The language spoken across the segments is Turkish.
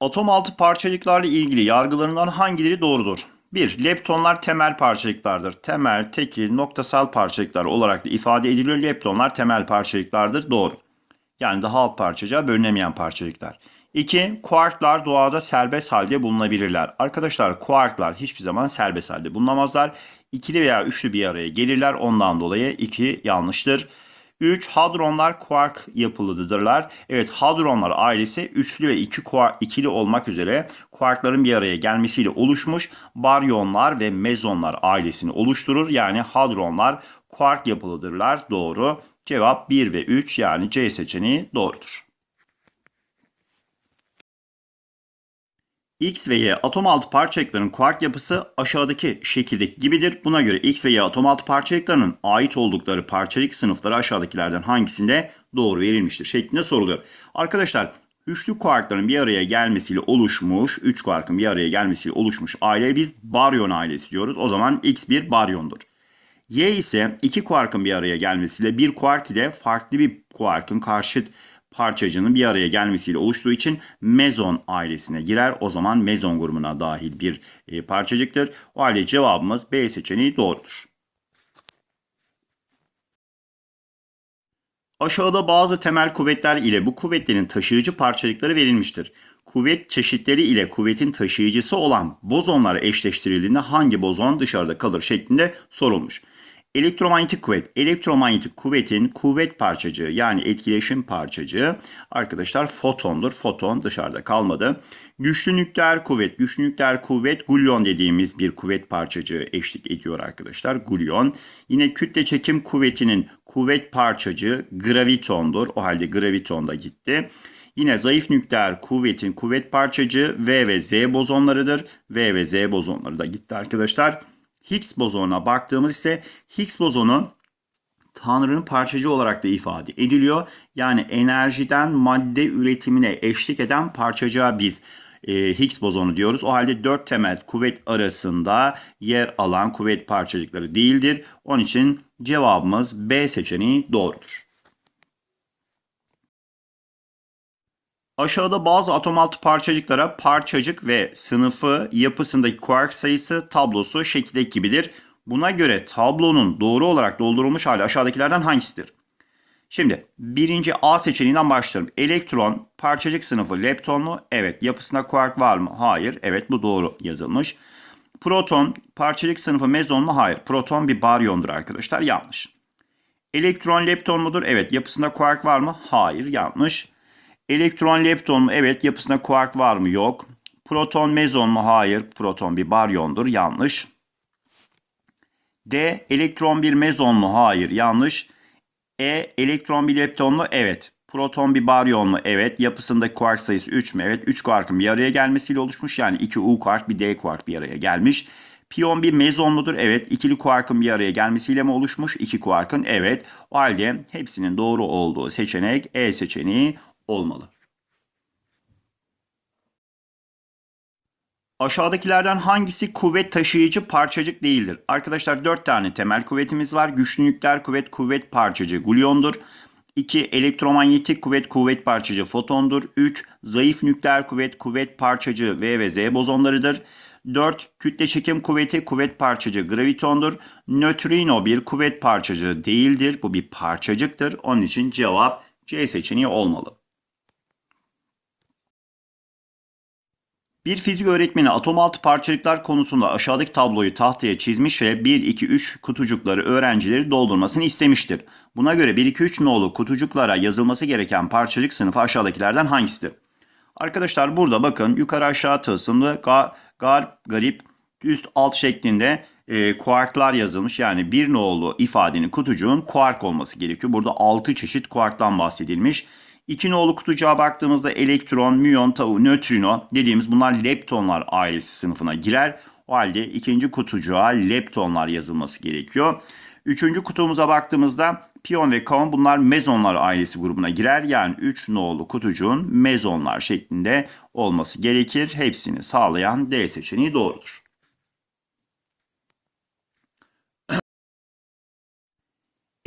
Atom altı parçacıklarla ilgili yargılarından hangileri doğrudur? 1. Leptonlar temel parçacıklardır. Temel, tekil, noktasal parçacıklar olarak da ifade ediliyor. Leptonlar temel parçacıklardır. Doğru. Yani daha alt parçacığa bölünemeyen parçacıklar. 2. Kuarklar doğada serbest halde bulunabilirler. Arkadaşlar kuarklar hiçbir zaman serbest halde bulunamazlar. İkili veya üçlü bir araya gelirler. Ondan dolayı 2 yanlıştır. 3 hadronlar kuark yapılıdırlar. Evet hadronlar ailesi üçlü ve iki kuark, ikili olmak üzere kuarkların bir araya gelmesiyle oluşmuş baryonlar ve mezonlar ailesini oluşturur. Yani hadronlar kuark yapılıdırlar. Doğru. Cevap 1 ve 3 yani C seçeneği doğrudur. X ve Y atom altı parçacıkların kuark yapısı aşağıdaki şekildeki gibidir. Buna göre X ve Y atom altı parçacıklarının ait oldukları parçacık sınıfları aşağıdakilerden hangisinde doğru verilmiştir şeklinde soruluyor. Arkadaşlar üçlü kuarkların bir araya gelmesiyle oluşmuş, üç kuarkın bir araya gelmesiyle oluşmuş aileye biz baryon ailesi diyoruz. O zaman X bir baryondur. Y ise iki kuarkın bir araya gelmesiyle bir kuark ile farklı bir kuarkın karşıt parçacının bir araya gelmesiyle oluştuğu için mezon ailesine girer. O zaman mezon grubuna dahil bir e, parçacıktır. O halde cevabımız B seçeneği doğrudur. Aşağıda bazı temel kuvvetler ile bu kuvvetlerin taşıyıcı parçacıkları verilmiştir. Kuvvet çeşitleri ile kuvvetin taşıyıcısı olan bozonlar eşleştirildiğinde hangi bozon dışarıda kalır şeklinde sorulmuş. Elektromanyetik kuvvet. Elektromanyetik kuvvetin kuvvet parçacığı yani etkileşim parçacığı arkadaşlar fotondur. Foton dışarıda kalmadı. Güçlü nükleer kuvvet. Güçlü nükleer kuvvet gulyon dediğimiz bir kuvvet parçacığı eşlik ediyor arkadaşlar. Gulyon. Yine kütle çekim kuvvetinin kuvvet parçacığı gravitondur. O halde graviton da gitti. Yine zayıf nükleer kuvvetin kuvvet parçacığı V ve Z bozonlarıdır. V ve Z bozonları da gitti arkadaşlar. Higgs bozonuna baktığımız ise Higgs bozonu Tanrı'nın parçacı olarak da ifade ediliyor. Yani enerjiden madde üretimine eşlik eden parçacığa biz e, Higgs bozonu diyoruz. O halde dört temel kuvvet arasında yer alan kuvvet parçacıkları değildir. Onun için cevabımız B seçeneği doğrudur. Aşağıda bazı atom altı parçacıklara parçacık ve sınıfı yapısındaki kuark sayısı tablosu şekildeki gibidir. Buna göre tablonun doğru olarak doldurulmuş hali aşağıdakilerden hangisidir? Şimdi birinci A seçeneğinden başlıyorum. Elektron parçacık sınıfı lepton mu? Evet. Yapısında kuark var mı? Hayır. Evet bu doğru yazılmış. Proton parçacık sınıfı mezon mu? Hayır. Proton bir baryondur arkadaşlar. Yanlış. Elektron lepton mudur? Evet. Yapısında kuark var mı? Hayır. Yanlış. Elektron lepton mu? Evet. Yapısında kuark var mı? Yok. Proton mezon mu? Hayır. Proton bir baryondur. Yanlış. D. Elektron bir mezon mu? Hayır. Yanlış. E. Elektron bir lepton mu? Evet. Proton bir baryon mu? Evet. Yapısında kuark sayısı 3 mü? Evet. 3 kuarkın bir araya gelmesiyle oluşmuş. Yani 2 U kuark bir D kuark bir araya gelmiş. Piyon bir mezon mudur? Evet. İkili kuarkın bir araya gelmesiyle mi oluşmuş? İki kuarkın evet. O halde hepsinin doğru olduğu seçenek E seçeneği olmalı. Aşağıdakilerden hangisi kuvvet taşıyıcı parçacık değildir? Arkadaşlar 4 tane temel kuvvetimiz var. Güçlü nükleer kuvvet kuvvet parçacığı gluondur. 2. Elektromanyetik kuvvet kuvvet parçacığı fotondur. 3. Zayıf nükleer kuvvet kuvvet parçacığı V ve Z bozonlarıdır. 4. Kütle çekim kuvveti kuvvet parçacığı gravitondur. Nötrino bir kuvvet parçacığı değildir. Bu bir parçacıktır. Onun için cevap C seçeneği olmalı. Bir fizik öğretmeni atom altı parçacıklar konusunda aşağıdaki tabloyu tahtaya çizmiş ve 1, 2, 3 kutucukları öğrencileri doldurmasını istemiştir. Buna göre 1, 2, 3 nolu kutucuklara yazılması gereken parçacık sınıfı aşağıdakilerden hangisidir? Arkadaşlar burada bakın yukarı aşağı tılsımlı gar, gar garip üst alt şeklinde e, kuarklar yazılmış. Yani bir nolu ifadenin kutucuğun kuark olması gerekiyor. Burada 6 çeşit kuarktan bahsedilmiş. İki nolu kutucuğa baktığımızda elektron, müyon, tau, nötrino dediğimiz bunlar leptonlar ailesi sınıfına girer. O halde ikinci kutucuğa leptonlar yazılması gerekiyor. Üçüncü kutumuza baktığımızda piyon ve kaon bunlar mezonlar ailesi grubuna girer. Yani üç nolu kutucuğun mezonlar şeklinde olması gerekir. Hepsini sağlayan D seçeneği doğrudur.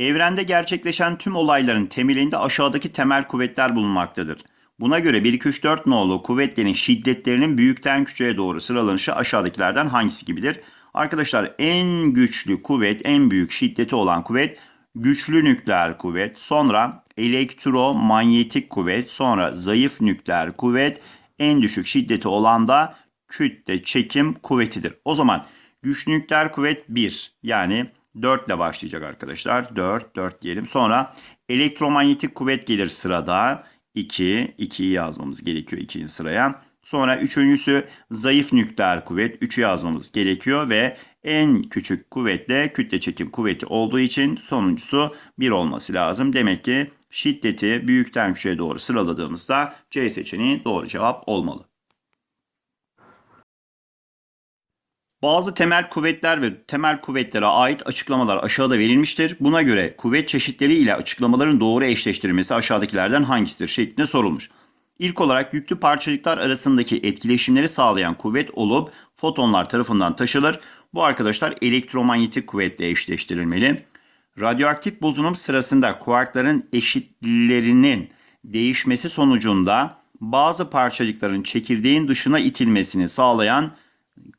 Evrende gerçekleşen tüm olayların temelinde aşağıdaki temel kuvvetler bulunmaktadır. Buna göre 1 2 3 4 nolu kuvvetlerin şiddetlerinin büyükten küçüğe doğru sıralanışı aşağıdakilerden hangisi gibidir? Arkadaşlar en güçlü kuvvet, en büyük şiddeti olan kuvvet güçlü nükleer kuvvet, sonra elektromanyetik kuvvet, sonra zayıf nükleer kuvvet, en düşük şiddeti olan da kütle çekim kuvvetidir. O zaman güçlü nükleer kuvvet 1 yani 4 ile başlayacak arkadaşlar. 4, 4 diyelim. Sonra elektromanyetik kuvvet gelir sırada. 2, 2'yi yazmamız gerekiyor 2'nin sıraya. Sonra üçüncüsü zayıf nükleer kuvvet. 3'ü yazmamız gerekiyor ve en küçük kuvvetle kütle çekim kuvveti olduğu için sonuncusu 1 olması lazım. Demek ki şiddeti büyükten küçüğe doğru sıraladığımızda C seçeneği doğru cevap olmalı. Bazı temel kuvvetler ve temel kuvvetlere ait açıklamalar aşağıda verilmiştir. Buna göre kuvvet çeşitleri ile açıklamaların doğru eşleştirilmesi aşağıdakilerden hangisidir şeklinde sorulmuş. İlk olarak yüklü parçacıklar arasındaki etkileşimleri sağlayan kuvvet olup fotonlar tarafından taşınır. Bu arkadaşlar elektromanyetik kuvvetle eşleştirilmeli. Radyoaktif bozunum sırasında kuarkların eşitlerinin değişmesi sonucunda bazı parçacıkların çekirdeğin dışına itilmesini sağlayan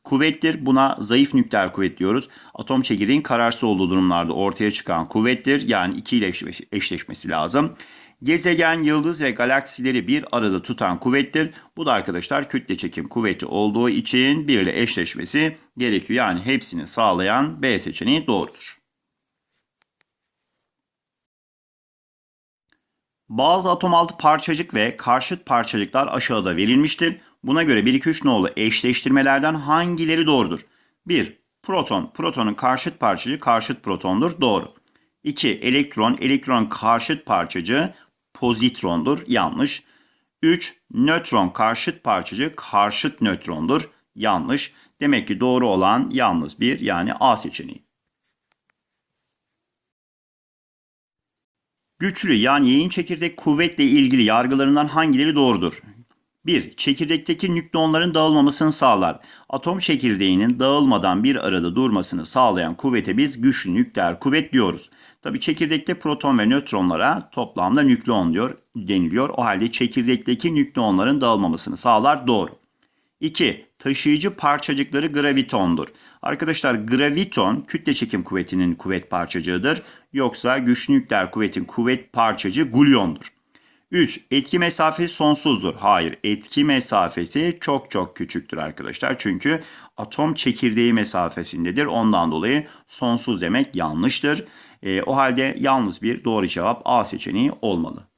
kuvvettir. Buna zayıf nükleer kuvvet diyoruz. Atom çekirdeğin kararsız olduğu durumlarda ortaya çıkan kuvvettir. Yani 2 ile eşleşmesi lazım. Gezegen, yıldız ve galaksileri bir arada tutan kuvvettir. Bu da arkadaşlar kütle çekim kuvveti olduğu için 1 ile eşleşmesi gerekiyor. Yani hepsini sağlayan B seçeneği doğrudur. Bazı atom altı parçacık ve karşıt parçacıklar aşağıda verilmiştir. Buna göre 1, 2, 3 nolu eşleştirmelerden hangileri doğrudur? 1. Proton. Protonun karşıt parçacı karşıt protondur. Doğru. 2. Elektron. Elektron karşıt parçacı pozitrondur. Yanlış. 3. Nötron karşıt parçacı karşıt nötrondur. Yanlış. Demek ki doğru olan yalnız 1 yani A seçeneği. Güçlü yani yayın çekirdek kuvvetle ilgili yargılarından hangileri doğrudur? 1. Çekirdekteki nükleonların dağılmamasını sağlar. Atom çekirdeğinin dağılmadan bir arada durmasını sağlayan kuvvete biz güçlü nükleer kuvvet diyoruz. Tabi çekirdekte proton ve nötronlara toplamda nükleon diyor deniliyor. O halde çekirdekteki nükleonların dağılmamasını sağlar doğru. 2. Taşıyıcı parçacıkları gravitondur. Arkadaşlar graviton kütle çekim kuvvetinin kuvvet parçacığıdır. Yoksa güçlü nükleer kuvvetin kuvvet parçacığı gluondur. 3. Etki mesafesi sonsuzdur. Hayır, etki mesafesi çok çok küçüktür arkadaşlar. Çünkü atom çekirdeği mesafesindedir. Ondan dolayı sonsuz demek yanlıştır. E, o halde yalnız bir doğru cevap A seçeneği olmalı.